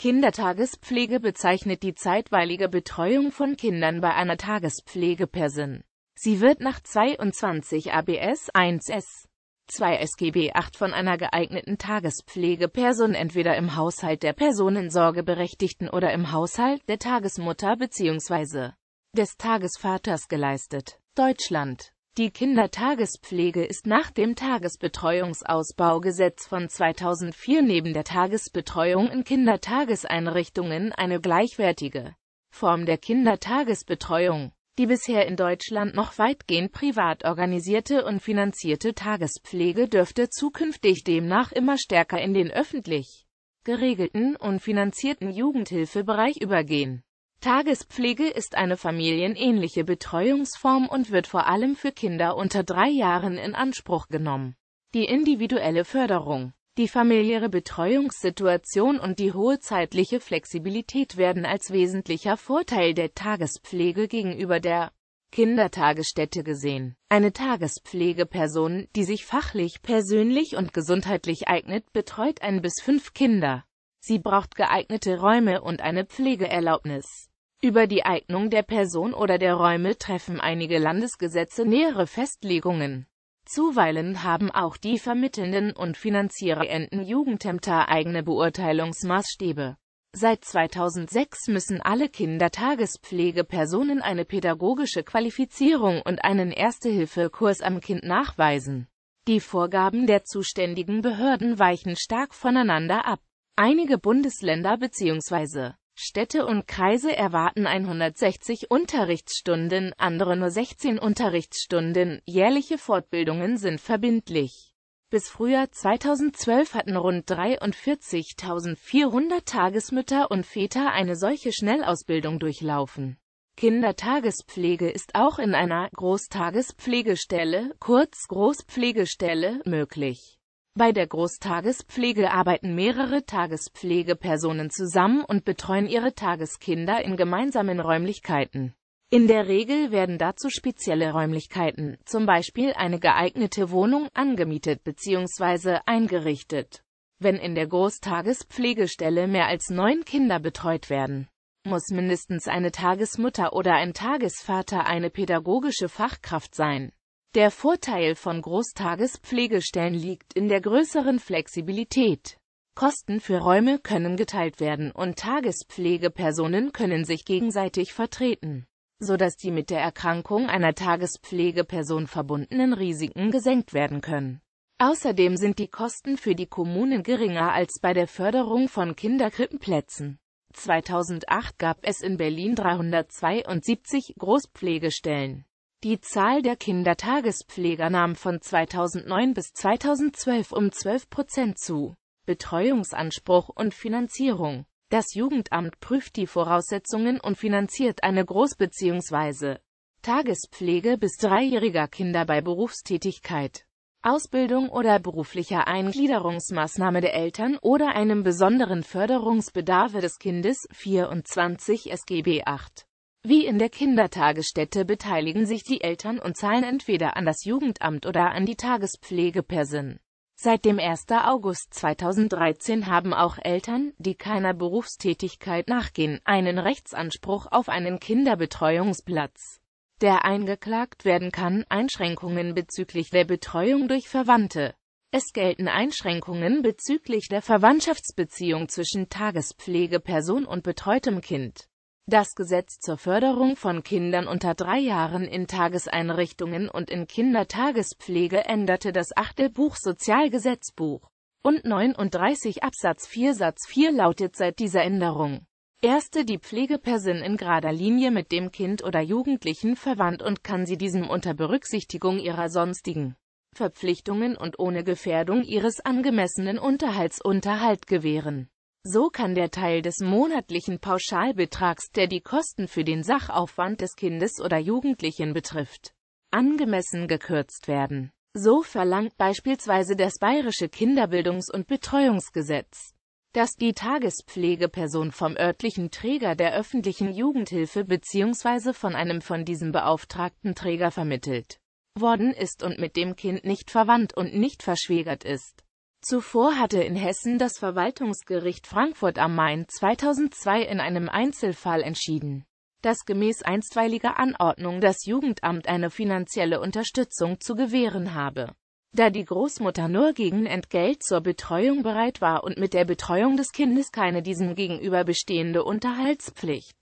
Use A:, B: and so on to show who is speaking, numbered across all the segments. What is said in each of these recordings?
A: Kindertagespflege bezeichnet die zeitweilige Betreuung von Kindern bei einer Tagespflegeperson. Sie wird nach 22 ABS 1S 2 SGB 8 von einer geeigneten Tagespflegeperson entweder im Haushalt der Personensorgeberechtigten oder im Haushalt der Tagesmutter bzw. des Tagesvaters geleistet. Deutschland die Kindertagespflege ist nach dem Tagesbetreuungsausbaugesetz von 2004 neben der Tagesbetreuung in Kindertageseinrichtungen eine gleichwertige Form der Kindertagesbetreuung. Die bisher in Deutschland noch weitgehend privat organisierte und finanzierte Tagespflege dürfte zukünftig demnach immer stärker in den öffentlich geregelten und finanzierten Jugendhilfebereich übergehen Tagespflege ist eine familienähnliche Betreuungsform und wird vor allem für Kinder unter drei Jahren in Anspruch genommen. Die individuelle Förderung, die familiäre Betreuungssituation und die hohe zeitliche Flexibilität werden als wesentlicher Vorteil der Tagespflege gegenüber der Kindertagesstätte gesehen. Eine Tagespflegeperson, die sich fachlich, persönlich und gesundheitlich eignet, betreut ein bis fünf Kinder. Sie braucht geeignete Räume und eine Pflegeerlaubnis. Über die Eignung der Person oder der Räume treffen einige Landesgesetze nähere Festlegungen. Zuweilen haben auch die vermittelnden und finanzierenden Jugendämter eigene Beurteilungsmaßstäbe. Seit 2006 müssen alle Kindertagespflegepersonen eine pädagogische Qualifizierung und einen Erste-Hilfe-Kurs am Kind nachweisen. Die Vorgaben der zuständigen Behörden weichen stark voneinander ab. Einige Bundesländer bzw. Städte und Kreise erwarten 160 Unterrichtsstunden, andere nur 16 Unterrichtsstunden, jährliche Fortbildungen sind verbindlich. Bis Frühjahr 2012 hatten rund 43.400 Tagesmütter und Väter eine solche Schnellausbildung durchlaufen. Kindertagespflege ist auch in einer Großtagespflegestelle, kurz Großpflegestelle, möglich bei der Großtagespflege arbeiten mehrere Tagespflegepersonen zusammen und betreuen ihre Tageskinder in gemeinsamen Räumlichkeiten. In der Regel werden dazu spezielle Räumlichkeiten, zum Beispiel eine geeignete Wohnung, angemietet bzw. eingerichtet. Wenn in der Großtagespflegestelle mehr als neun Kinder betreut werden, muss mindestens eine Tagesmutter oder ein Tagesvater eine pädagogische Fachkraft sein. Der Vorteil von Großtagespflegestellen liegt in der größeren Flexibilität. Kosten für Räume können geteilt werden und Tagespflegepersonen können sich gegenseitig vertreten, sodass die mit der Erkrankung einer Tagespflegeperson verbundenen Risiken gesenkt werden können. Außerdem sind die Kosten für die Kommunen geringer als bei der Förderung von Kinderkrippenplätzen. 2008 gab es in Berlin 372 Großpflegestellen. Die Zahl der Kindertagespfleger nahm von 2009 bis 2012 um 12 Prozent zu. Betreuungsanspruch und Finanzierung Das Jugendamt prüft die Voraussetzungen und finanziert eine Groß- bzw. Tagespflege bis dreijähriger Kinder bei Berufstätigkeit, Ausbildung oder beruflicher Eingliederungsmaßnahme der Eltern oder einem besonderen Förderungsbedarf des Kindes 24 SGB 8. Wie in der Kindertagesstätte beteiligen sich die Eltern und zahlen entweder an das Jugendamt oder an die Tagespflegeperson. Seit dem 1. August 2013 haben auch Eltern, die keiner Berufstätigkeit nachgehen, einen Rechtsanspruch auf einen Kinderbetreuungsplatz, der eingeklagt werden kann, Einschränkungen bezüglich der Betreuung durch Verwandte. Es gelten Einschränkungen bezüglich der Verwandtschaftsbeziehung zwischen Tagespflegeperson und betreutem Kind. Das Gesetz zur Förderung von Kindern unter drei Jahren in Tageseinrichtungen und in Kindertagespflege änderte das achte Buch Sozialgesetzbuch und 39 Absatz 4 Satz 4 lautet seit dieser Änderung. Erste die Pflegeperson in gerader Linie mit dem Kind oder Jugendlichen verwandt und kann sie diesem unter Berücksichtigung ihrer sonstigen Verpflichtungen und ohne Gefährdung ihres angemessenen Unterhalts Unterhalt gewähren. So kann der Teil des monatlichen Pauschalbetrags, der die Kosten für den Sachaufwand des Kindes oder Jugendlichen betrifft, angemessen gekürzt werden. So verlangt beispielsweise das Bayerische Kinderbildungs- und Betreuungsgesetz, dass die Tagespflegeperson vom örtlichen Träger der öffentlichen Jugendhilfe bzw. von einem von diesem beauftragten Träger vermittelt worden ist und mit dem Kind nicht verwandt und nicht verschwägert ist. Zuvor hatte in Hessen das Verwaltungsgericht Frankfurt am Main 2002 in einem Einzelfall entschieden, dass gemäß einstweiliger Anordnung das Jugendamt eine finanzielle Unterstützung zu gewähren habe. Da die Großmutter nur gegen Entgelt zur Betreuung bereit war und mit der Betreuung des Kindes keine diesem gegenüber bestehende Unterhaltspflicht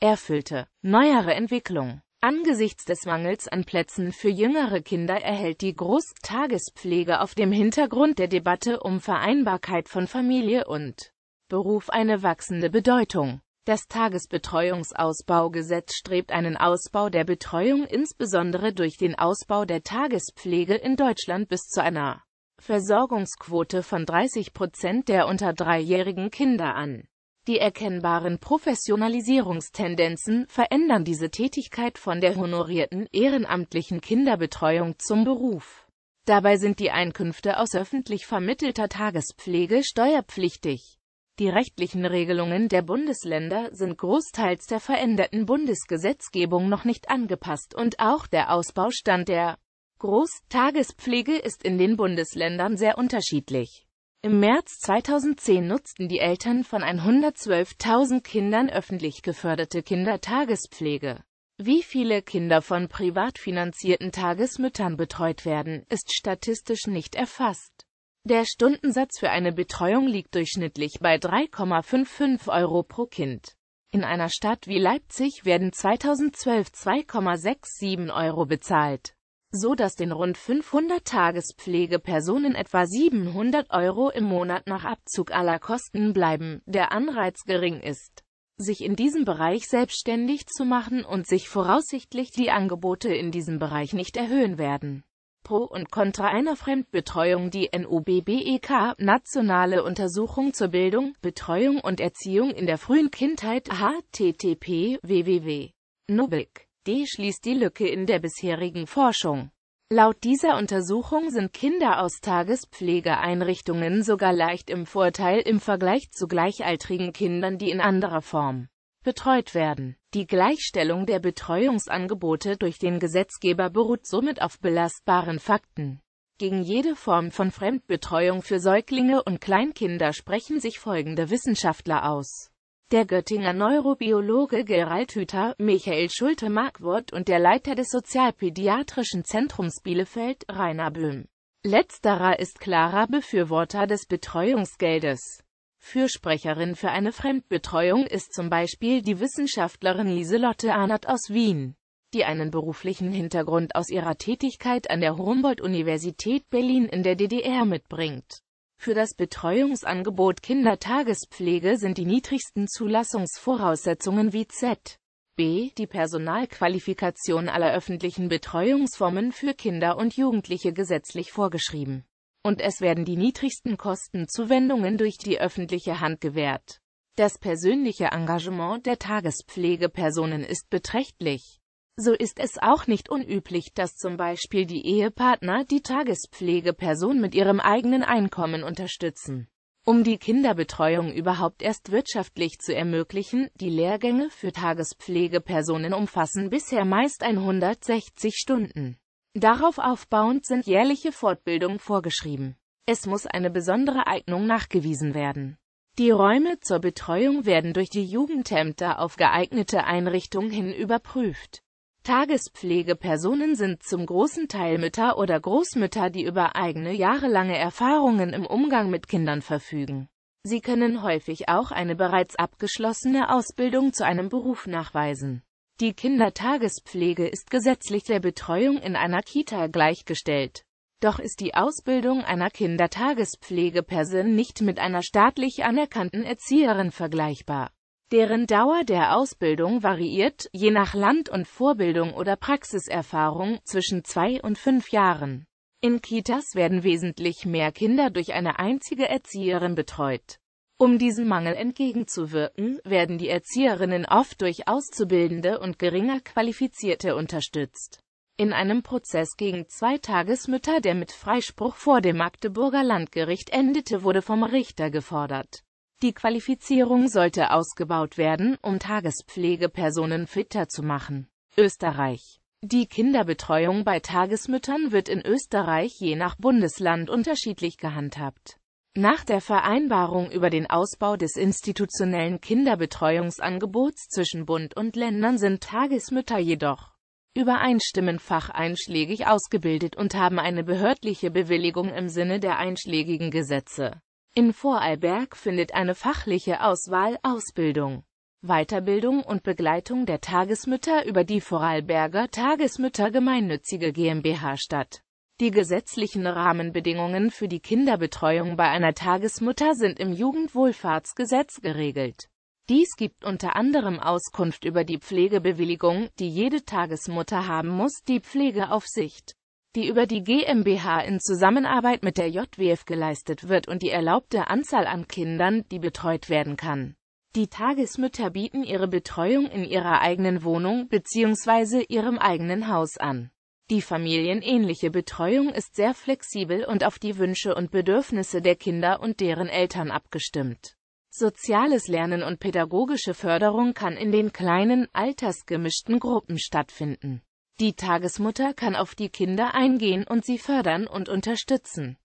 A: erfüllte. Neuere Entwicklung Angesichts des Mangels an Plätzen für jüngere Kinder erhält die Großtagespflege auf dem Hintergrund der Debatte um Vereinbarkeit von Familie und Beruf eine wachsende Bedeutung. Das Tagesbetreuungsausbaugesetz strebt einen Ausbau der Betreuung insbesondere durch den Ausbau der Tagespflege in Deutschland bis zu einer Versorgungsquote von 30 Prozent der unter dreijährigen Kinder an die erkennbaren Professionalisierungstendenzen verändern diese Tätigkeit von der honorierten ehrenamtlichen Kinderbetreuung zum Beruf. Dabei sind die Einkünfte aus öffentlich vermittelter Tagespflege steuerpflichtig. Die rechtlichen Regelungen der Bundesländer sind großteils der veränderten Bundesgesetzgebung noch nicht angepasst und auch der Ausbaustand der Großtagespflege ist in den Bundesländern sehr unterschiedlich. Im März 2010 nutzten die Eltern von 112.000 Kindern öffentlich geförderte Kindertagespflege. Wie viele Kinder von privat finanzierten Tagesmüttern betreut werden, ist statistisch nicht erfasst. Der Stundensatz für eine Betreuung liegt durchschnittlich bei 3,55 Euro pro Kind. In einer Stadt wie Leipzig werden 2012 2,67 Euro bezahlt so dass den rund 500 Tagespflegepersonen etwa 700 Euro im Monat nach Abzug aller Kosten bleiben. Der Anreiz gering ist, sich in diesem Bereich selbstständig zu machen und sich voraussichtlich die Angebote in diesem Bereich nicht erhöhen werden. Pro und Contra einer Fremdbetreuung Die NOBBEK, Nationale Untersuchung zur Bildung, Betreuung und Erziehung in der frühen Kindheit, http www.nobik LSD schließt die Lücke in der bisherigen Forschung. Laut dieser Untersuchung sind Kinder aus Tagespflegeeinrichtungen sogar leicht im Vorteil im Vergleich zu gleichaltrigen Kindern, die in anderer Form betreut werden. Die Gleichstellung der Betreuungsangebote durch den Gesetzgeber beruht somit auf belastbaren Fakten. Gegen jede Form von Fremdbetreuung für Säuglinge und Kleinkinder sprechen sich folgende Wissenschaftler aus. Der Göttinger Neurobiologe Gerald Hüther, Michael Schulte-Markwort und der Leiter des Sozialpädiatrischen Zentrums Bielefeld, Rainer Böhm. Letzterer ist klarer Befürworter des Betreuungsgeldes. Fürsprecherin für eine Fremdbetreuung ist zum Beispiel die Wissenschaftlerin Lieselotte Arnert aus Wien, die einen beruflichen Hintergrund aus ihrer Tätigkeit an der Humboldt-Universität Berlin in der DDR mitbringt für das Betreuungsangebot Kindertagespflege sind die niedrigsten Zulassungsvoraussetzungen wie Z. B. Die Personalqualifikation aller öffentlichen Betreuungsformen für Kinder und Jugendliche gesetzlich vorgeschrieben. Und es werden die niedrigsten Kostenzuwendungen durch die öffentliche Hand gewährt. Das persönliche Engagement der Tagespflegepersonen ist beträchtlich. So ist es auch nicht unüblich, dass zum Beispiel die Ehepartner die Tagespflegeperson mit ihrem eigenen Einkommen unterstützen. Um die Kinderbetreuung überhaupt erst wirtschaftlich zu ermöglichen, die Lehrgänge für Tagespflegepersonen umfassen bisher meist 160 Stunden. Darauf aufbauend sind jährliche Fortbildungen vorgeschrieben. Es muss eine besondere Eignung nachgewiesen werden. Die Räume zur Betreuung werden durch die Jugendämter auf geeignete Einrichtungen hin überprüft. Tagespflegepersonen sind zum großen Teil Mütter oder Großmütter, die über eigene jahrelange Erfahrungen im Umgang mit Kindern verfügen. Sie können häufig auch eine bereits abgeschlossene Ausbildung zu einem Beruf nachweisen. Die Kindertagespflege ist gesetzlich der Betreuung in einer Kita gleichgestellt. Doch ist die Ausbildung einer Kindertagespflegeperson nicht mit einer staatlich anerkannten Erzieherin vergleichbar. Deren Dauer der Ausbildung variiert, je nach Land und Vorbildung oder Praxiserfahrung, zwischen zwei und fünf Jahren. In Kitas werden wesentlich mehr Kinder durch eine einzige Erzieherin betreut. Um diesem Mangel entgegenzuwirken, werden die Erzieherinnen oft durch Auszubildende und geringer Qualifizierte unterstützt. In einem Prozess gegen zwei Tagesmütter, der mit Freispruch vor dem Magdeburger Landgericht endete, wurde vom Richter gefordert, die Qualifizierung sollte ausgebaut werden, um Tagespflegepersonen fitter zu machen. Österreich Die Kinderbetreuung bei Tagesmüttern wird in Österreich je nach Bundesland unterschiedlich gehandhabt. Nach der Vereinbarung über den Ausbau des institutionellen Kinderbetreuungsangebots zwischen Bund und Ländern sind Tagesmütter jedoch übereinstimmend facheinschlägig ausgebildet und haben eine behördliche Bewilligung im Sinne der einschlägigen Gesetze. In Vorarlberg findet eine fachliche Auswahl, Ausbildung, Weiterbildung und Begleitung der Tagesmütter über die Vorarlberger Tagesmütter Gemeinnützige GmbH statt. Die gesetzlichen Rahmenbedingungen für die Kinderbetreuung bei einer Tagesmutter sind im Jugendwohlfahrtsgesetz geregelt. Dies gibt unter anderem Auskunft über die Pflegebewilligung, die jede Tagesmutter haben muss, die Pflegeaufsicht die über die GmbH in Zusammenarbeit mit der JWF geleistet wird und die erlaubte Anzahl an Kindern, die betreut werden kann. Die Tagesmütter bieten ihre Betreuung in ihrer eigenen Wohnung bzw. ihrem eigenen Haus an. Die familienähnliche Betreuung ist sehr flexibel und auf die Wünsche und Bedürfnisse der Kinder und deren Eltern abgestimmt. Soziales Lernen und pädagogische Förderung kann in den kleinen, altersgemischten Gruppen stattfinden. Die Tagesmutter kann auf die Kinder eingehen und sie fördern und unterstützen.